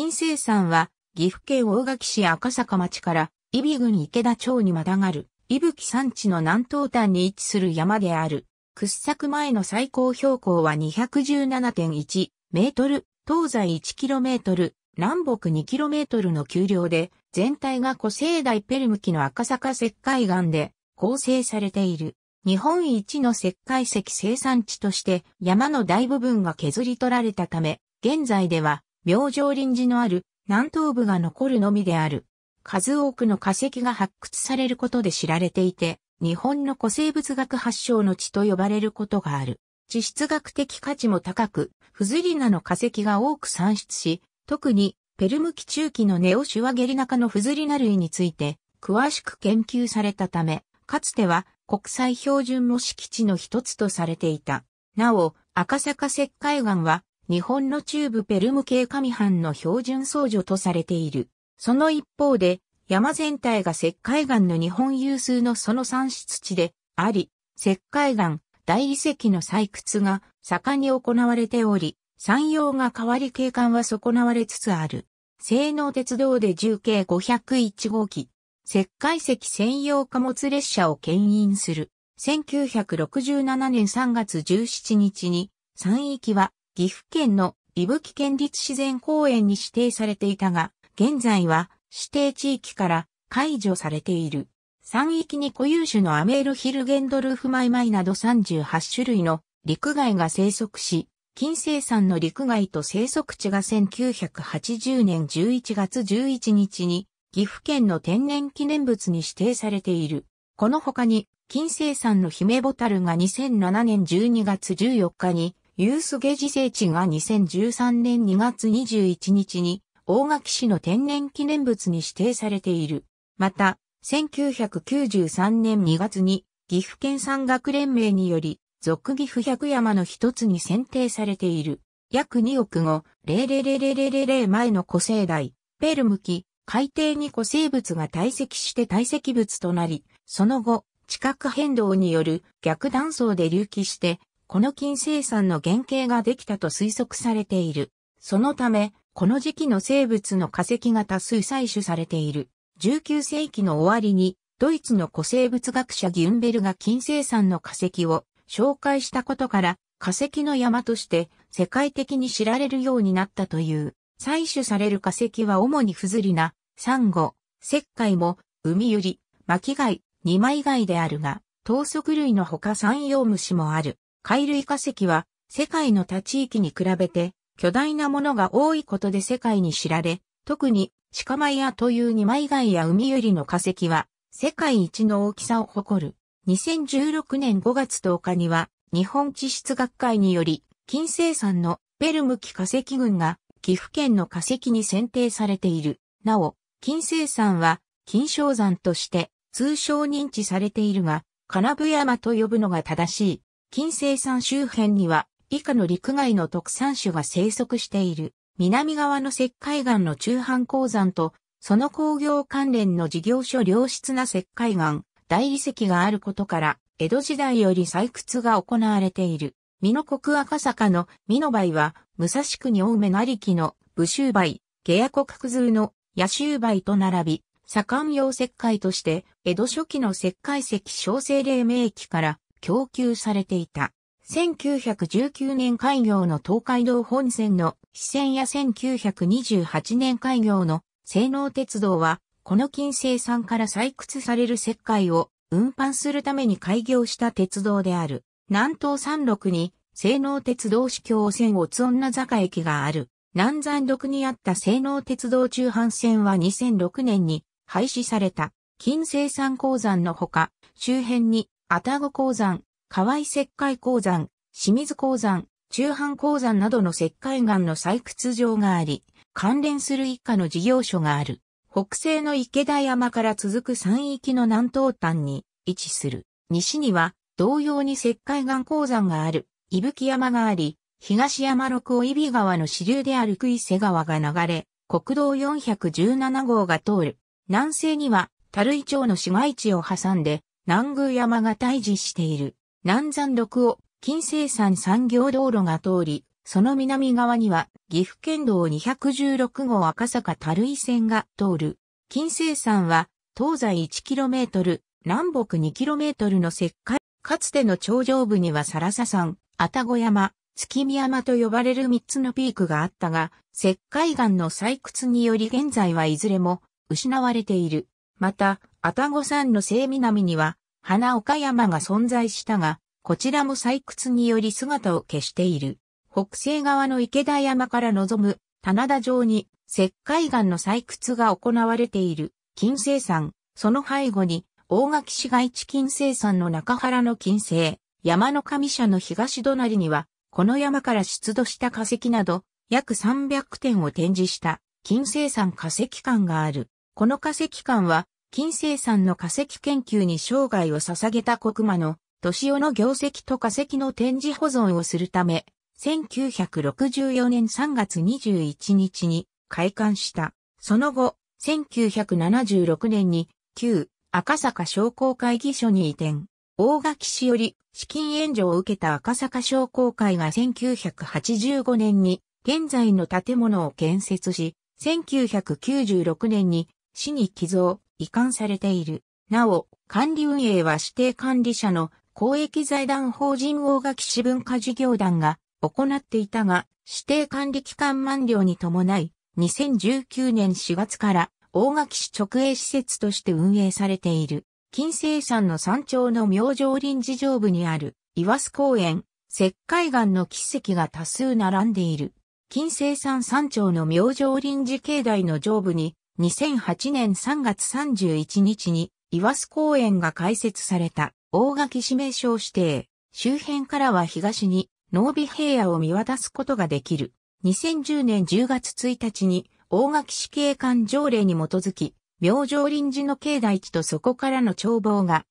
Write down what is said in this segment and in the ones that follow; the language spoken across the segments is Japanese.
金生山は、岐阜県大垣市赤坂町から、伊比郡池田町にまたがる、伊吹山地の南東端に位置する山である。掘削前の最高標高は217.1メートル、東西1キロメートル、南北2キロメートルの丘陵で、全体が古生代ペルム紀の赤坂石灰岩で構成されている。日本一の石灰石生産地として山の大部分が削り取られたため、現在では明星臨時のある南東部が残るのみである。数多くの化石が発掘されることで知られていて、日本の古生物学発祥の地と呼ばれることがある。地質学的価値も高く、フズリナの化石が多く産出し、特にペルム期中期のネオシュワゲリナ科のフズリナ類について、詳しく研究されたため、かつては国際標準模式地の一つとされていた。なお、赤坂石灰岩は日本の中部ペルム系上半の標準僧除とされている。その一方で、山全体が石灰岩の日本有数のその産出地であり、石灰岩、大理石の採掘が盛んに行われており、山陽が変わり景観は損なわれつつある。西能鉄道で重慶501号機、石灰石専用貨物列車を牽引する。1967年3月17日に、山域は岐阜県の伊吹県立自然公園に指定されていたが、現在は指定地域から解除されている。山域に固有種のアメールヒルゲンドルフマイマイなど38種類の陸外が生息し、金星山の陸外と生息地が1980年11月11日に岐阜県の天然記念物に指定されている。この他に金星山の姫ボタルが2007年12月14日にユースゲジ聖地が2013年2月21日に大垣市の天然記念物に指定されている。また、1993年2月に岐阜県山岳連盟により、俗岐阜百山の一つに選定されている。約2億後、0レレレレレレ前の古生代、ペルムき、海底に古生物が堆積して堆積物となり、その後、地殻変動による逆断層で隆起してこの金生産の原型ができたと推測されている。そのため、この時期の生物の化石が多数採取されている。19世紀の終わりに、ドイツの古生物学者ギュンベルが金生産の化石を紹介したことから、化石の山として世界的に知られるようになったという。採取される化石は主に不ズりな、サンゴ、石灰も、海ゆり、巻貝、二枚貝であるが、頭足類のほか山葉虫もある。貝類化石は世界の他地域に比べて巨大なものが多いことで世界に知られ、特に鹿舞屋という二枚貝や海百合の化石は世界一の大きさを誇る。2016年5月10日には日本地質学会により金星産のペルムき化石群が岐阜県の化石に選定されている。なお、金星山は金賞山として通称認知されているが、金部山と呼ぶのが正しい。近星山周辺には以下の陸外の特産種が生息している。南側の石灰岩の中半鉱山と、その工業関連の事業所良質な石灰岩、大理石があることから、江戸時代より採掘が行われている。美濃国赤坂の美濃梅は、武蔵区に青梅成木の武州梅、下夜国通の野州梅と並び、左官用石灰として、江戸初期の石灰石小生霊明期から供給されていた。1919年開業の東海道本線の支線や1928年開業の西能鉄道は、この金星産から採掘される石灰を運搬するために開業した鉄道である。南東山麓に西能鉄道市橋線を津女坂駅がある。南山麓にあった西能鉄道中半線は2006年に廃止された。金星産鉱山のほか、周辺にタゴ鉱山、河合石灰鉱山、清水鉱山、中藩鉱山などの石灰岩の採掘場があり、関連する一家の事業所がある。北西の池田山から続く山域の南東端に位置する。西には同様に石灰岩鉱山がある、伊吹山があり、東山六を伊比川の支流である久伊瀬川が流れ、国道417号が通る。南西には、樽井町の市街地を挟んで、南宮山が対峙している。南山六を金生山産業道路が通り、その南側には岐阜県道216号赤坂樽井線が通る。金生山は東西 1km、南北 2km の石灰。かつての頂上部にはササ山、愛宕山、月見山と呼ばれる3つのピークがあったが、石灰岩の採掘により現在はいずれも失われている。また、愛宕山の西南には、花岡山が存在したが、こちらも採掘により姿を消している。北西側の池田山から望む棚田上に石灰岩の採掘が行われている金星山、その背後に大垣市街地金星山の中原の金星、山の上社の東隣には、この山から出土した化石など約300点を展示した金星山化石館がある。この化石館は金星山の化石研究に生涯を捧げた国間の、年尾の業績と化石の展示保存をするため、1964年3月21日に開館した。その後、1976年に、旧赤坂商工会議所に移転。大垣市より資金援助を受けた赤坂商工会が1985年に現在の建物を建設し、1996年に市に寄贈、移管されている。なお、管理運営は指定管理者の公益財団法人大垣市文化事業団が行っていたが、指定管理期間満了に伴い、2019年4月から大垣市直営施設として運営されている。金星山の山頂の明星臨時上部にある岩須公園、石灰岩の奇跡が多数並んでいる。金星山山頂の明星臨時境内の上部に2008年3月31日に岩須公園が開設された大垣指名所指定。周辺からは東に濃尾平野を見渡すことができる。2010年10月1日に大垣市警官条例に基づき、明星臨時の境内地とそこからの眺望が、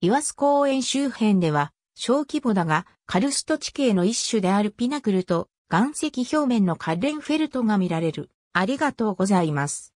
岩須公園周辺では、小規模だが、カルスト地形の一種であるピナクルと岩石表面のカレンフェルトが見られる。ありがとうございます。